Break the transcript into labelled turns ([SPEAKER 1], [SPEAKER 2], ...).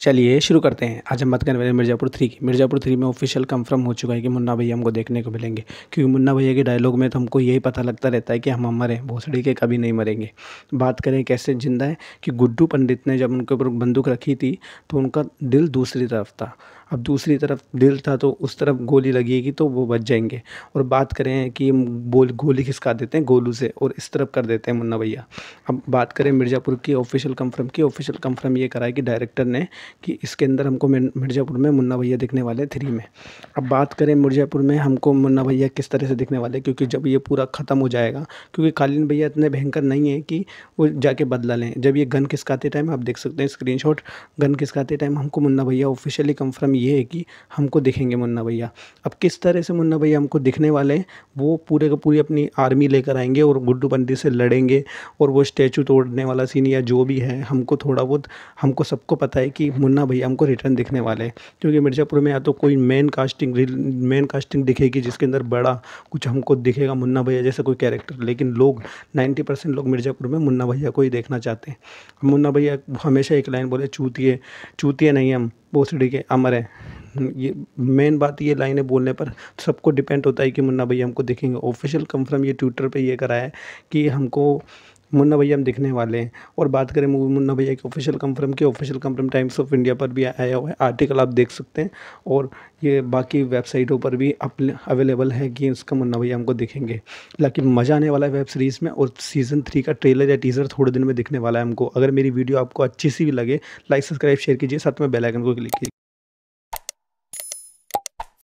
[SPEAKER 1] चलिए शुरू करते हैं आज हम बात करने वाले मिर्ज़ापुर थ्री की मिर्ज़ापुर थ्री में ऑफिशियल कंफर्म हो चुका है कि मुन्ना भैया हमको देखने को मिलेंगे क्योंकि मुन्ना भैया के डायलॉग में तो हमको यही पता लगता रहता है कि हम हमारे भोसड़ी के कभी नहीं मरेंगे बात करें कैसे ज़िंदा है कि गुड्डू पंडित ने जब उनके ऊपर बंदूक रखी थी तो उनका दिल दूसरी तरफ था अब दूसरी तरफ दिल था तो उस तरफ गोली लगेगी तो वो बच जाएंगे और बात करें कि बोल गोली खिसका देते हैं गोलू से और इस तरफ कर देते हैं मुन्ना भैया अब बात करें मिर्ज़ापुर की ऑफिशियल कंफर्म की ऑफिशियल कंफर्म ये करा कि डायरेक्टर ने कि इसके अंदर हमको मिर्ज़ापुर में मुन्ना भैया दिखने वाले थ्री में अब बात करें मिर्ज़ापुर में हमको मुन्ना भैया किस तरह से दिखने वाले क्योंकि जब ये पूरा ख़त्म हो जाएगा क्योंकि कालीन भैया इतने भयंकर नहीं है कि वो जाके बदला लें जब ये गन खिसकाते टाइम आप देख सकते हैं स्क्रीन गन खिसकाते टाइम हमको मुन्ना भैया ऑफिशियली कंफर्म ये है कि हमको दिखेंगे मुन्ना भैया अब किस तरह से मुन्ना भैया हमको दिखने वाले हैं वो पूरे का पूरी अपनी आर्मी लेकर आएंगे और गुड्डूबंदी से लड़ेंगे और वो स्टैचू तोड़ने वाला सीन या जो भी है हमको थोड़ा बहुत हमको सबको पता है कि मुन्ना भैया हमको रिटर्न दिखने वाले हैं क्योंकि मिर्ज़ापुर में या तो कोई मेन कास्टिंग मेन कास्टिंग दिखेगी जिसके अंदर बड़ा कुछ हमको दिखेगा मुन्ना भैया जैसा कोई कैरेक्टर लेकिन लोग नाइन्टी परसेंट लोग मिर्ज़ापुर में मुन्ना भैया को ही देखना चाहते हैं मुन्ना भैया हमेशा एक लाइन बोले चूतिए चूतिए नहीं हम भोसड़ी के अमर हैं ये मेन बात ये लाइनें बोलने पर सबको डिपेंड होता है कि मुन्ना भैया हमको देखेंगे ऑफिशियल कंफर्म ये ट्विटर पे ये करा है कि हमको मुन्ना भैया हम दिखने वाले हैं और बात करें मूवी मुन्ना भैया के ऑफिशियल कंफर्म के official confirm Times of India पर भी आया हुआ है आर्टिकल आप देख सकते हैं और ये बाकी वेबसाइटों पर भी अवेलेबल है कि इसका मुन्ना भैया हमको दिखेंगे लेकिन मज़ा आने वाला है वेब सीरीज़ में और सीज़न थ्री का ट्रेलर या टीज़र थोड़े दिन में दिखने वाला है हमको अगर मेरी वीडियो आपको अच्छी सी भी लगे लाइक सब्सक्राइब शेयर कीजिए साथ में बेलाइकन को क्लिक कीजिए